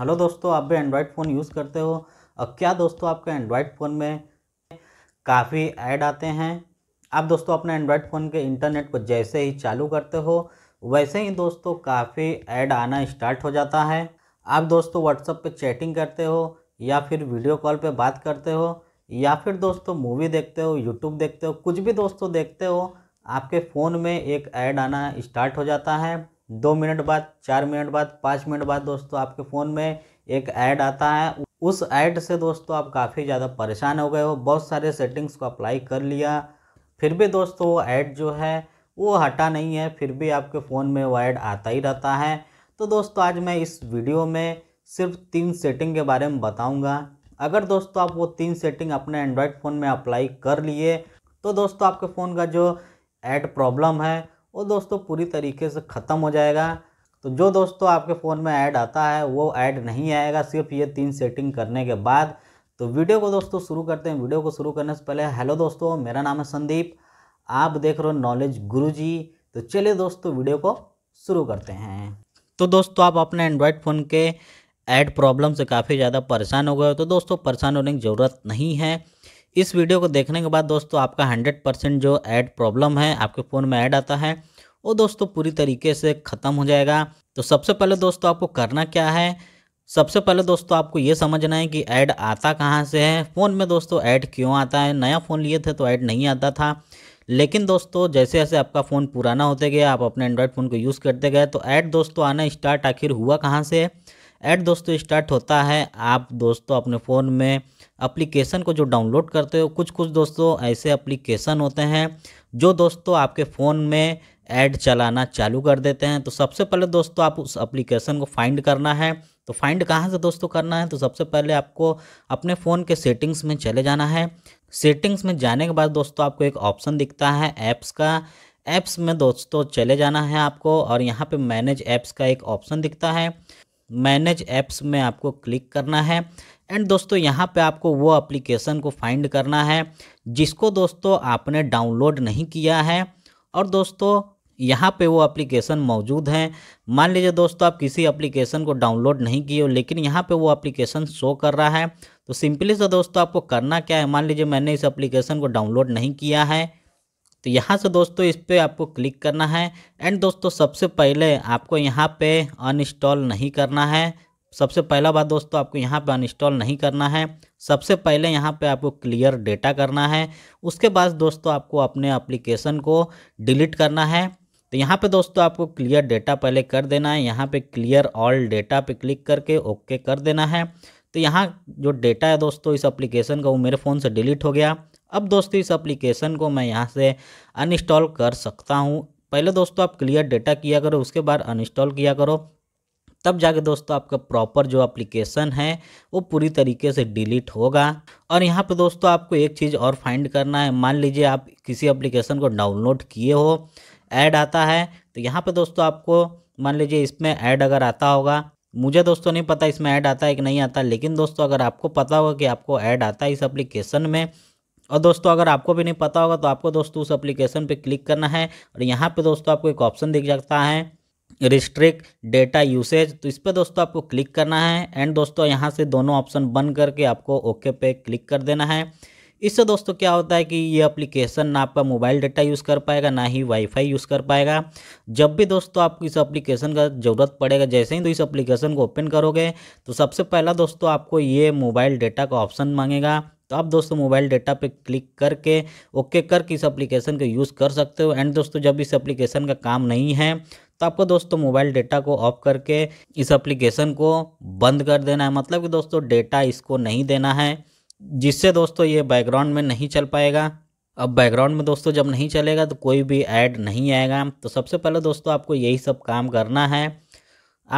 hello दोस्तों आप भी एंड्रॉयड फ़ोन यूज़ करते हो और क्या दोस्तों आपके एंड्रॉयड फ़ोन में काफ़ी ऐड आते हैं आप दोस्तों अपने एंड्रॉयड फ़ोन के इंटरनेट को जैसे ही चालू करते हो वैसे ही दोस्तों काफ़ी ऐड आना स्टार्ट हो जाता है आप दोस्तों व्हाट्सअप पे चैटिंग करते हो या फिर वीडियो कॉल पे बात करते हो या फिर दोस्तों मूवी देखते हो यूट्यूब देखते हो कुछ भी दोस्तों देखते हो आपके फ़ोन में एक ऐड आना स्टार्ट हो जाता है दो मिनट बाद चार मिनट बाद पाँच मिनट बाद दोस्तों आपके फ़ोन में एक ऐड आता है उस ऐड से दोस्तों आप काफ़ी ज़्यादा परेशान हो गए हो बहुत सारे सेटिंग्स को अप्लाई कर लिया फिर भी दोस्तों वो ऐड जो है वो हटा नहीं है फिर भी आपके फ़ोन में वो ऐड आता ही रहता है तो दोस्तों आज मैं इस वीडियो में सिर्फ तीन सेटिंग के बारे में बताऊँगा अगर दोस्तों आप वो तीन सेटिंग अपने एंड्रॉयड फ़ोन में अप्लाई कर लिए तो दोस्तों आपके फ़ोन का जो ऐड प्रॉब्लम है वो दोस्तों पूरी तरीके से ख़त्म हो जाएगा तो जो दोस्तों आपके फ़ोन में ऐड आता है वो ऐड नहीं आएगा सिर्फ ये तीन सेटिंग करने के बाद तो वीडियो को दोस्तों शुरू करते हैं वीडियो को शुरू करने से पहले हेलो दोस्तों मेरा नाम है संदीप आप देख रहे हो नॉलेज गुरुजी तो चलिए दोस्तों वीडियो को शुरू करते हैं तो दोस्तों आप अपने एंड्रॉयड फ़ोन के ऐड प्रॉब्लम से काफ़ी ज़्यादा परेशान हो गए हो तो दोस्तों परेशान होने की ज़रूरत नहीं है इस वीडियो को देखने के बाद दोस्तों आपका हंड्रेड परसेंट जो ऐड प्रॉब्लम है आपके फ़ोन में ऐड आता है वो दोस्तों पूरी तरीके से ख़त्म हो जाएगा तो सबसे पहले दोस्तों आपको करना क्या है सबसे पहले दोस्तों आपको ये समझना है कि ऐड आता कहाँ से है फ़ोन में दोस्तों ऐड क्यों आता है नया फ़ोन लिए थे तो ऐड नहीं आता था लेकिन दोस्तों जैसे जैसे आपका फ़ोन पुराना होते गया आप अपने एंड्रॉयड फ़ोन को यूज़ करते गए तो ऐड दोस्तों आना स्टार्ट आखिर हुआ कहाँ से ऐड दोस्तों स्टार्ट होता है आप दोस्तों अपने फ़ोन में एप्लीकेशन को जो डाउनलोड करते हो कुछ कुछ दोस्तों ऐसे एप्लीकेशन होते हैं जो दोस्तों आपके फ़ोन में ऐड चलाना चालू कर देते हैं तो सबसे पहले दोस्तों आप उस एप्लीकेशन को फाइंड करना है तो फाइंड कहाँ से दोस्तों करना है तो सबसे पहले आपको अपने फ़ोन के सेटिंग्स में चले जाना है सेटिंग्स में जाने के बाद दोस्तों आपको एक ऑप्शन दिखता है ऐप्स का ऐप्स में दोस्तों चले जाना है आपको और यहाँ पे मैनेज ऐप्स का एक ऑप्शन दिखता है मैनेज ऐप्स में आपको क्लिक करना है एंड दोस्तों यहाँ पे आपको वो एप्लीकेशन को फाइंड करना है जिसको दोस्तों आपने डाउनलोड नहीं किया है और दोस्तों यहाँ पे वो एप्लीकेशन मौजूद हैं मान लीजिए दोस्तों आप किसी एप्लीकेशन को डाउनलोड नहीं किए हो लेकिन यहाँ पे वो एप्लीकेशन शो कर रहा है तो सिंपली से दोस्तों आपको करना क्या है मान लीजिए मैंने इस एप्लीकेशन को डाउनलोड नहीं किया है तो यहाँ से दोस्तों इस पर आपको क्लिक करना है एंड दोस्तों सबसे पहले आपको यहाँ पे अनइंस्टॉल नहीं करना है सबसे पहला बात दोस्तों आपको यहाँ पे अनइंस्टॉल नहीं करना है सबसे पहले यहाँ पे आपको क्लियर डेटा करना है उसके बाद दोस्तों आपको अपने एप्लीकेशन को डिलीट करना है तो यहाँ पे दोस्तों आपको क्लियर डेटा पहले कर देना है यहाँ पे क्लियर ऑल डेटा पे क्लिक करके ओके कर देना है तो यहाँ जो डेटा है दोस्तों इस एप्लीकेशन का वो मेरे फ़ोन से डिलीट हो गया अब दोस्तों इस एप्लीकेशन को मैं यहाँ से अनइंस्टॉल कर सकता हूँ पहले दोस्तों आप क्लियर डेटा किया करो उसके बाद अनइंस्टॉल किया करो तब जाके दोस्तों आपका प्रॉपर जो एप्लीकेशन है वो पूरी तरीके से डिलीट होगा और यहाँ पे दोस्तों आपको एक चीज़ और फाइंड करना है मान लीजिए आप किसी एप्लीकेशन को डाउनलोड किए हो ऐड आता है तो यहाँ पे दोस्तों आपको मान लीजिए इसमें ऐड अगर आता होगा मुझे दोस्तों नहीं पता इसमें ऐड आता है कि नहीं आता लेकिन दोस्तों अगर आपको पता होगा कि आपको ऐड आता है इस एप्लीकेशन में और दोस्तों अगर आपको भी नहीं पता होगा तो आपको दोस्तों उस एप्लीकेशन पे क्लिक करना है और यहाँ पे दोस्तों आपको एक ऑप्शन दिख जाता है रिस्ट्रिक्ट डेटा यूसेज तो इस पर दोस्तों आपको क्लिक करना है एंड दोस्तों यहाँ से दोनों ऑप्शन बंद करके आपको ओके पे क्लिक कर देना है इससे दोस्तों क्या होता है कि ये एप्लीकेशन ना आपका मोबाइल डाटा यूज़ कर पाएगा ना ही वाईफाई यूज़ कर पाएगा जब भी दोस्तों आपको इस एप्लीकेशन का ज़रूरत पड़ेगा जैसे ही तो इस एप्लीकेशन को ओपन करोगे तो सबसे पहला दोस्तों आपको ये मोबाइल डेटा का ऑप्शन मांगेगा तो आप दोस्तों मोबाइल डेटा पे क्लिक करके ओके करके इस एप्लीकेशन को यूज़ कर सकते हो एंड दोस्तों जब इस एप्लीकेशन का काम नहीं है तो आपको दोस्तों मोबाइल डेटा को ऑफ करके इस एप्लीकेशन को बंद कर देना है मतलब कि दोस्तों डेटा इसको नहीं देना है जिससे दोस्तों ये बैकग्राउंड में नहीं चल पाएगा अब बैकग्राउंड में दोस्तों जब नहीं चलेगा तो कोई भी ऐड नहीं आएगा तो सबसे पहले दोस्तों आपको यही सब काम करना है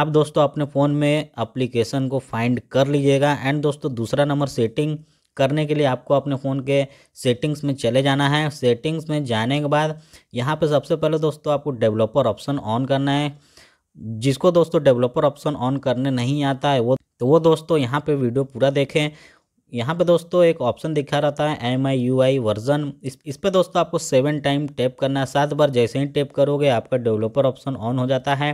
आप दोस्तों अपने फ़ोन में एप्लीकेशन को फाइंड कर लीजिएगा एंड दोस्तों दूसरा नंबर सेटिंग करने के लिए आपको अपने फ़ोन के सेटिंग्स में चले जाना है सेटिंग्स में जाने के बाद यहाँ पे सबसे पहले दोस्तों आपको डेवलपर ऑप्शन ऑन करना है जिसको दोस्तों डेवलपर ऑप्शन ऑन करने नहीं आता है वो तो वो दोस्तों यहाँ पे वीडियो पूरा देखें यहाँ पे दोस्तों एक ऑप्शन दिखा रहता है M I U I version इस इस पर दोस्तों आपको सेवन टाइम टैप करना है सात बार जैसे ही टैप करोगे आपका डेवलपर ऑप्शन ऑन हो जाता है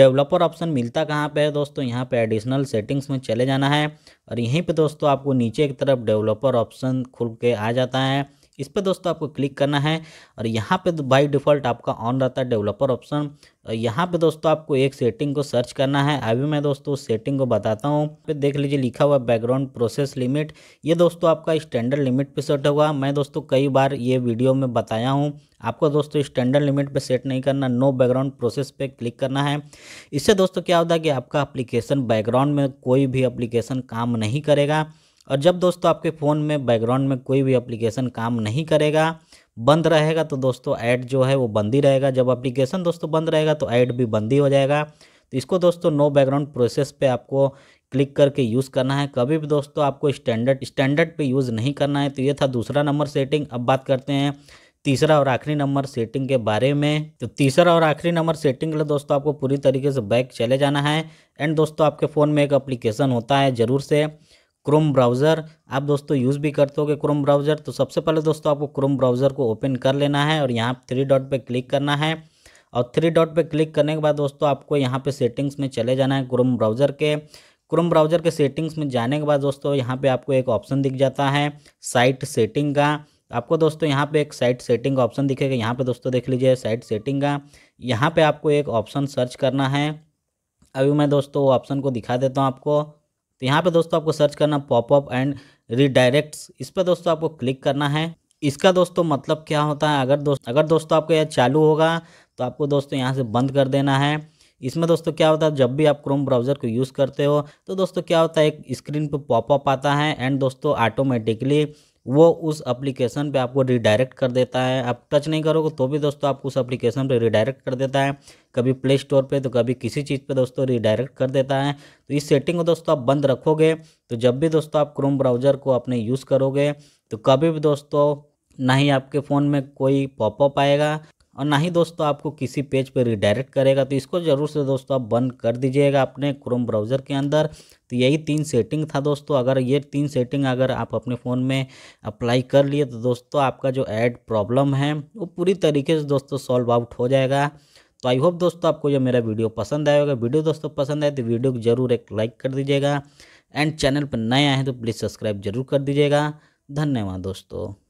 डेवलपर ऑप्शन मिलता कहाँ पे है दोस्तों यहाँ पे एडिशनल सेटिंग्स में चले जाना है और यहीं पे दोस्तों आपको नीचे की तरफ डेवलपर ऑप्शन खुल के आ जाता है इस पर दोस्तों आपको क्लिक करना है और यहाँ पे बाय तो डिफ़ॉल्ट आपका ऑन रहता है डेवलपर ऑप्शन और यहाँ पे दोस्तों आपको एक सेटिंग को सर्च करना है अभी मैं दोस्तों उस सेटिंग को बताता हूँ पे देख लीजिए लिखा हुआ बैकग्राउंड प्रोसेस लिमिट ये दोस्तों आपका स्टैंडर्ड लिमिट पे सेट होगा मैं दोस्तों कई बार ये वीडियो में बताया हूँ आपको दोस्तों स्टैंडर्ड लिमिट पर सेट नहीं करना नो बैकग्राउंड प्रोसेस पे क्लिक करना है इससे दोस्तों क्या होता है कि आपका अप्लीकेशन बैकग्राउंड में कोई भी अप्लीकेशन काम नहीं करेगा और जब दोस्तों आपके फ़ोन में बैकग्राउंड में कोई भी एप्लीकेशन काम नहीं करेगा बंद रहेगा तो दोस्तों ऐड जो है वो बंद ही रहेगा जब एप्लीकेशन दोस्तों बंद रहेगा तो ऐड भी बंद ही हो जाएगा तो इसको दोस्तों नो बैकग्राउंड प्रोसेस पे आपको क्लिक करके यूज़ करना है कभी भी दोस्तों आपको स्टैंडर्ड स्टैंडर्ड पे यूज़ नहीं करना है तो ये था दूसरा नंबर सेटिंग अब बात करते हैं तीसरा और आखिरी नंबर सेटिंग के बारे में तो तीसरा और आखिरी नंबर सेटिंग के लिए दोस्तों आपको पूरी तरीके से बैक चले जाना है एंड दोस्तों आपके फ़ोन में एक अप्लीकेशन होता है ज़रूर से क्रोम ब्राउज़र आप दोस्तों यूज़ भी करते हो गए क्रोम ब्राउज़र तो सबसे पहले दोस्तों आपको क्रोम ब्राउज़र को ओपन कर लेना है और यहाँ थ्री डॉट पे क्लिक करना है और थ्री डॉट पे क्लिक करने के बाद दोस्तों आपको यहाँ पे सेटिंग्स में चले जाना है क्रोम ब्राउज़र के क्रोम ब्राउज़र के सेटिंग्स में जाने के बाद दोस्तों यहाँ पर आपको एक ऑप्शन दिख जाता है साइट सेटिंग का आपको दोस्तों यहाँ पे एक साइट सेटिंग का ऑप्शन दिखेगा यहाँ पे दोस्तों देख लीजिए साइट सेटिंग का यहाँ पे आपको एक ऑप्शन सर्च करना है अभी मैं दोस्तों वो ऑप्शन को दिखा देता हूँ आपको तो यहाँ पे दोस्तों आपको सर्च करना पॉपअप एंड रिडायरेक्ट्स इस पर दोस्तों आपको क्लिक करना है इसका दोस्तों मतलब क्या होता है अगर दोस्त अगर दोस्तों आपको यह चालू होगा तो आपको दोस्तों यहाँ से बंद कर देना है इसमें दोस्तों क्या होता है जब भी आप क्रोम ब्राउज़र को यूज़ करते हो तो दोस्तों क्या होता है एक स्क्रीन पर पॉपअप आता है एंड दोस्तों ऑटोमेटिकली वो उस एप्लीकेशन पे आपको रिडायरेक्ट कर देता है आप टच नहीं करोगे तो भी दोस्तों आपको उस एप्लीकेशन पे रिडायरेक्ट कर देता है कभी प्ले स्टोर पे तो कभी किसी चीज़ पे दोस्तों रिडायरेक्ट कर देता है तो इस सेटिंग को दोस्तों आप बंद रखोगे तो जब भी दोस्तों आप क्रोम ब्राउज़र को अपने यूज़ करोगे तो कभी भी दोस्तों ना ही आपके फ़ोन में कोई पॉपअप आएगा और ना ही दोस्तों आपको किसी पेज पर रिडायरेक्ट करेगा तो इसको ज़रूर से दोस्तों आप बंद कर दीजिएगा अपने क्रोम ब्राउज़र के अंदर तो यही तीन सेटिंग था दोस्तों अगर ये तीन सेटिंग अगर आप अपने फ़ोन में अप्लाई कर लिए तो दोस्तों आपका जो ऐड प्रॉब्लम है वो पूरी तरीके से दोस्तों सॉल्व आउट हो जाएगा तो आई होप दोस्तों आपको ये मेरा वीडियो पसंद आएगा वीडियो दोस्तों पसंद आए तो वीडियो को जरूर एक लाइक कर दीजिएगा एंड चैनल पर नए आए हैं तो प्लीज़ सब्सक्राइब जरूर कर दीजिएगा धन्यवाद दोस्तों